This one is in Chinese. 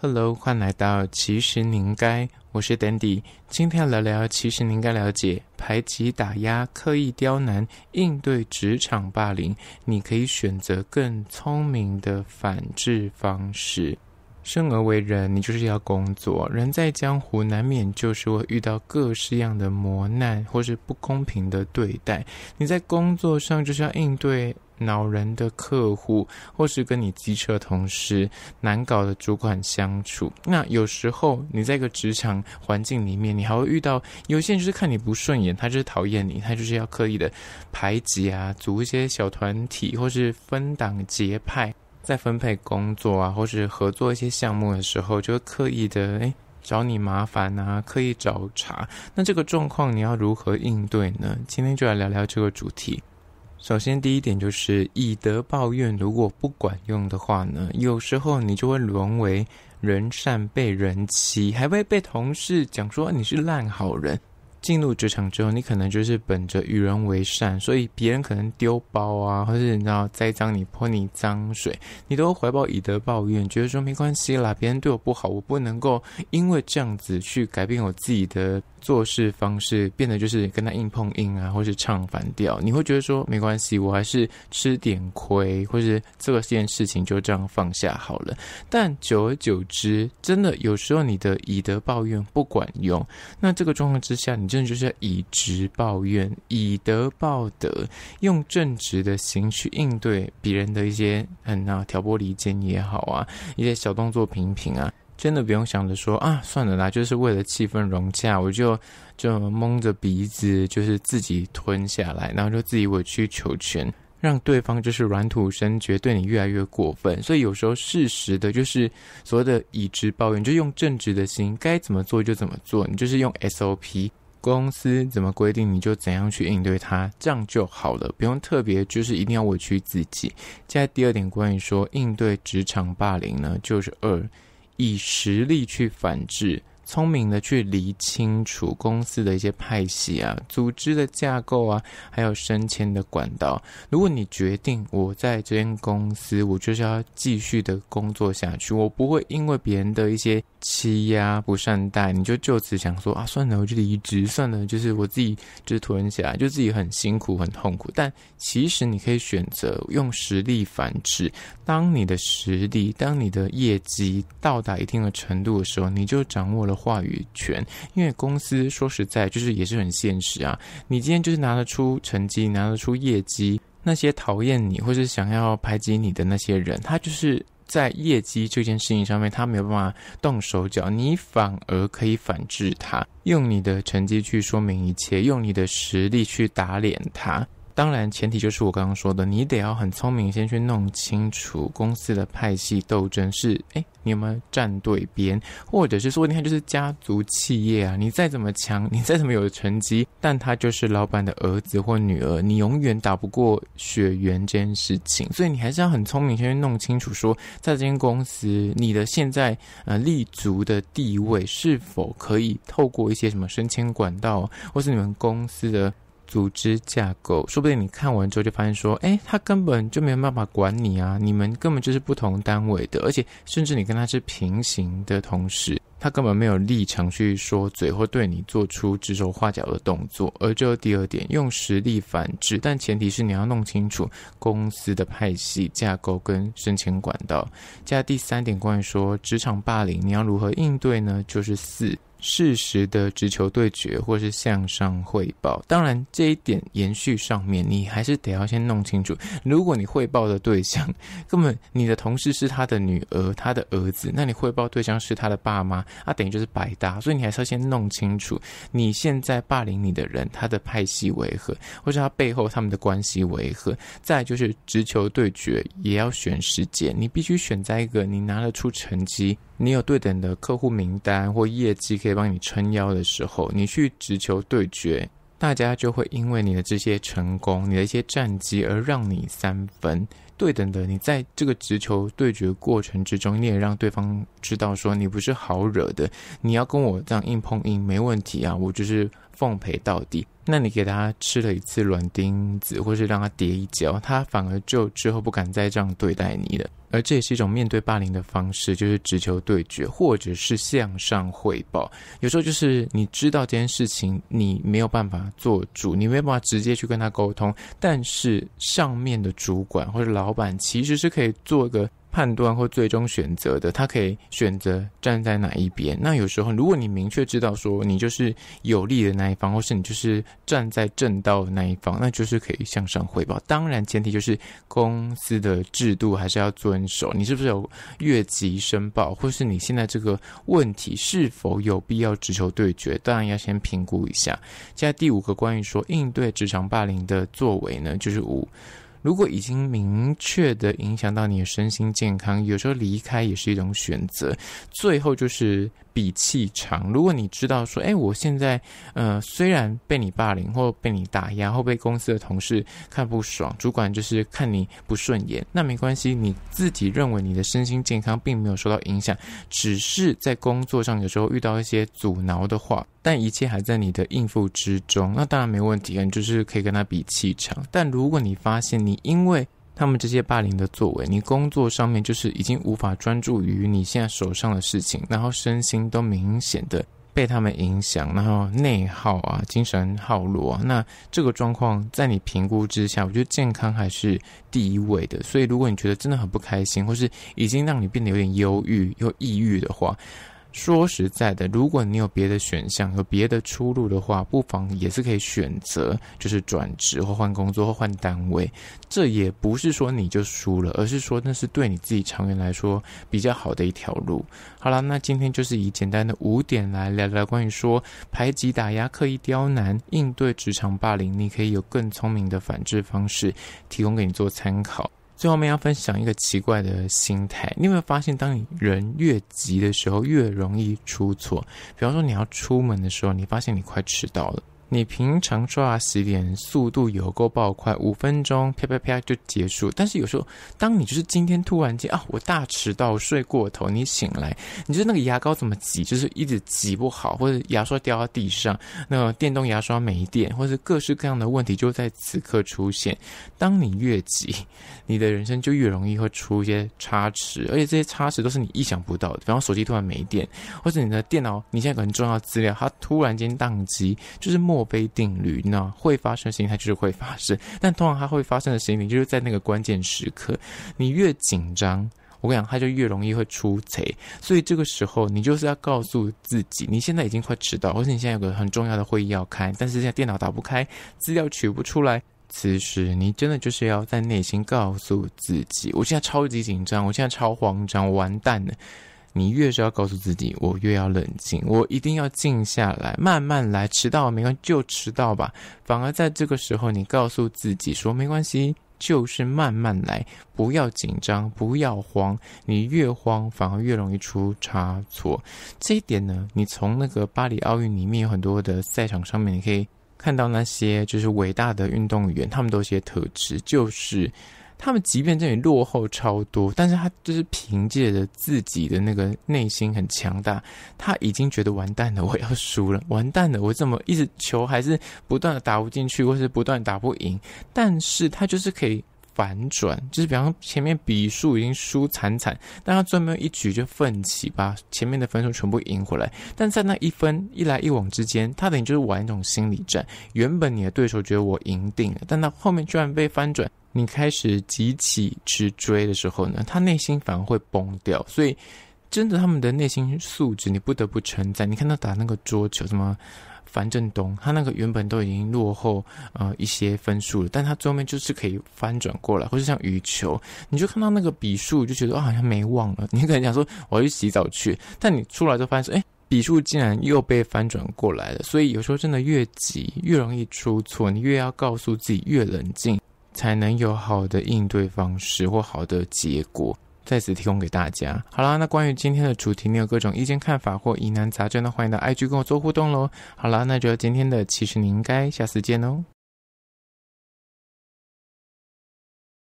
Hello，欢迎来到其实您该，我是 Dandy。今天聊聊其实您该了解排挤、打压、刻意刁难，应对职场霸凌，你可以选择更聪明的反制方式。生而为人，你就是要工作。人在江湖，难免就是会遇到各式样的磨难，或是不公平的对待。你在工作上就是要应对。恼人的客户，或是跟你机车同事难搞的主管相处，那有时候你在一个职场环境里面，你还会遇到有些人就是看你不顺眼，他就是讨厌你，他就是要刻意的排挤啊，组一些小团体，或是分党结派，在分配工作啊，或是合作一些项目的时候，就会刻意的诶找你麻烦啊，刻意找茬。那这个状况你要如何应对呢？今天就来聊聊这个主题。首先，第一点就是以德报怨，如果不管用的话呢，有时候你就会沦为人善被人欺，还会被同事讲说你是烂好人。进入职场之后，你可能就是本着与人为善，所以别人可能丢包啊，或是你知道栽赃你、泼你脏水，你都怀抱以德报怨，觉得说没关系啦，别人对我不好，我不能够因为这样子去改变我自己的做事方式，变得就是跟他硬碰硬啊，或是唱反调，你会觉得说没关系，我还是吃点亏，或是这件事情就这样放下好了。但久而久之，真的有时候你的以德报怨不管用，那这个状况之下你。真的就是以直报怨，以德报德，用正直的心去应对别人的一些很啊挑拨离间也好啊，一些小动作频频啊，真的不用想着说啊，算了啦，就是为了气氛融洽，我就就蒙着鼻子就是自己吞下来，然后就自己委曲求全，让对方就是软土生，觉得对你越来越过分。所以有时候适时的，就是所谓的以直报怨，就用正直的心，该怎么做就怎么做，你就是用 SOP。公司怎么规定，你就怎样去应对它，这样就好了，不用特别，就是一定要委屈自己。现在第二点关于说应对职场霸凌呢，就是二，以实力去反制。聪明的去理清楚公司的一些派系啊、组织的架构啊，还有升迁的管道。如果你决定我在这间公司，我就是要继续的工作下去，我不会因为别人的一些欺压、不善待，你就就此想说啊，算了，我就离职，算了，就是我自己就是拖人起来，就自己很辛苦、很痛苦。但其实你可以选择用实力反制。当你的实力、当你的业绩到达一定的程度的时候，你就掌握了。话语权，因为公司说实在就是也是很现实啊。你今天就是拿得出成绩，拿得出业绩，那些讨厌你或是想要排挤你的那些人，他就是在业绩这件事情上面，他没有办法动手脚，你反而可以反制他，用你的成绩去说明一切，用你的实力去打脸他。当然，前提就是我刚刚说的，你得要很聪明，先去弄清楚公司的派系斗争是，哎，你有没有站对边，或者是说你看就是家族企业啊，你再怎么强，你再怎么有成绩，但他就是老板的儿子或女儿，你永远打不过血缘这件事情。所以你还是要很聪明，先去弄清楚，说在这间公司，你的现在呃立足的地位是否可以透过一些什么升迁管道，或是你们公司的。组织架构，说不定你看完之后就发现说，哎，他根本就没有办法管你啊，你们根本就是不同单位的，而且甚至你跟他是平行的同事，他根本没有立场去说嘴或对你做出指手画脚的动作。而这第二点，用实力反制，但前提是你要弄清楚公司的派系架构跟申请管道。加第三点，关于说职场霸凌，你要如何应对呢？就是四。适时的直球对决，或是向上汇报。当然，这一点延续上面，你还是得要先弄清楚。如果你汇报的对象根本你的同事是他的女儿、他的儿子，那你汇报对象是他的爸妈，啊，等于就是白搭。所以你还是要先弄清楚，你现在霸凌你的人，他的派系为何，或是他背后他们的关系为何。再就是直球对决，也要选时间，你必须选在一个你拿得出成绩。你有对等的客户名单或业绩可以帮你撑腰的时候，你去直球对决，大家就会因为你的这些成功、你的一些战绩而让你三分对等的。你在这个直球对决过程之中，你也让对方知道说你不是好惹的。你要跟我这样硬碰硬，没问题啊，我就是奉陪到底。那你给他吃了一次软钉子，或是让他跌一跤，他反而就之后不敢再这样对待你了。而这也是一种面对霸凌的方式，就是只求对决，或者是向上汇报。有时候就是你知道这件事情，你没有办法做主，你没有办法直接去跟他沟通，但是上面的主管或者老板其实是可以做个。判断或最终选择的，他可以选择站在哪一边。那有时候，如果你明确知道说你就是有利的那一方，或是你就是站在正道的那一方，那就是可以向上汇报。当然，前提就是公司的制度还是要遵守。你是不是有越级申报，或是你现在这个问题是否有必要直球对决？当然要先评估一下。现在第五个关于说应对职场霸凌的作为呢，就是五。如果已经明确的影响到你的身心健康，有时候离开也是一种选择。最后就是。比气场，如果你知道说，哎，我现在，呃，虽然被你霸凌或被你打压，或被公司的同事看不爽，主管就是看你不顺眼，那没关系，你自己认为你的身心健康并没有受到影响，只是在工作上有时候遇到一些阻挠的话，但一切还在你的应付之中，那当然没问题，你就是可以跟他比气场。但如果你发现你因为他们这些霸凌的作为，你工作上面就是已经无法专注于你现在手上的事情，然后身心都明显的被他们影响，然后内耗啊，精神耗弱啊。那这个状况在你评估之下，我觉得健康还是第一位的。所以如果你觉得真的很不开心，或是已经让你变得有点忧郁又抑郁的话，说实在的，如果你有别的选项和别的出路的话，不妨也是可以选择，就是转职或换工作或换单位。这也不是说你就输了，而是说那是对你自己长远来说比较好的一条路。好了，那今天就是以简单的五点来聊聊关于说排挤打压、刻意刁难、应对职场霸凌，你可以有更聪明的反制方式，提供给你做参考。最后面要分享一个奇怪的心态，你有没有发现，当你人越急的时候，越容易出错？比方说，你要出门的时候，你发现你快迟到了。你平常刷牙洗脸速度有够爆快，五分钟啪啪啪就结束。但是有时候，当你就是今天突然间啊，我大迟到，睡过头，你醒来，你就那个牙膏怎么挤，就是一直挤不好，或者牙刷掉到地上，那电动牙刷没电，或者各式各样的问题就在此刻出现。当你越急，你的人生就越容易会出一些差池，而且这些差池都是你意想不到。的。比方手机突然没电，或者你的电脑，你现在可能重要资料，它突然间宕机，就是莫。墨菲定律，那会发生事情，它就是会发生。但通常它会发生的事情，就是在那个关键时刻，你越紧张，我跟你讲，它就越容易会出贼，所以这个时候，你就是要告诉自己，你现在已经快迟到，或是你现在有个很重要的会议要开，但是现在电脑打不开，资料取不出来。此时，你真的就是要在内心告诉自己，我现在超级紧张，我现在超慌张，我完蛋了。你越是要告诉自己，我越要冷静，我一定要静下来，慢慢来。迟到没关系，就迟到吧。反而在这个时候，你告诉自己说，没关系，就是慢慢来，不要紧张，不要慌。你越慌，反而越容易出差错。这一点呢，你从那个巴黎奥运里面有很多的赛场上面，你可以看到那些就是伟大的运动员，他们都写特质，就是。他们即便这里落后超多，但是他就是凭借着自己的那个内心很强大，他已经觉得完蛋了，我要输了，完蛋了，我怎么一直球还是不断的打不进去，或是不断打不赢，但是他就是可以。反转就是，比方前面比数已经输惨惨，但他最后没有一局就奋起，把前面的分数全部赢回来。但在那一分一来一往之间，他等于就是玩一种心理战。原本你的对手觉得我赢定了，但他后面居然被翻转，你开始急起直追的时候呢，他内心反而会崩掉。所以，真的他们的内心素质，你不得不称赞。你看他打那个桌球，什么？樊振东，他那个原本都已经落后呃一些分数了，但他最后面就是可以翻转过来，或者像羽球，你就看到那个笔数，就觉得啊好像没忘了。你可能想说我要去洗澡去，但你出来就发现，哎，笔数竟然又被翻转过来了。所以有时候真的越急越容易出错，你越要告诉自己越冷静，才能有好的应对方式或好的结果。在此提供给大家。好了，那关于今天的主题，你有各种意见、看法或疑难杂症的，欢迎到 IG 跟我做互动喽。好了，那就今天的其实你应该下次见喽。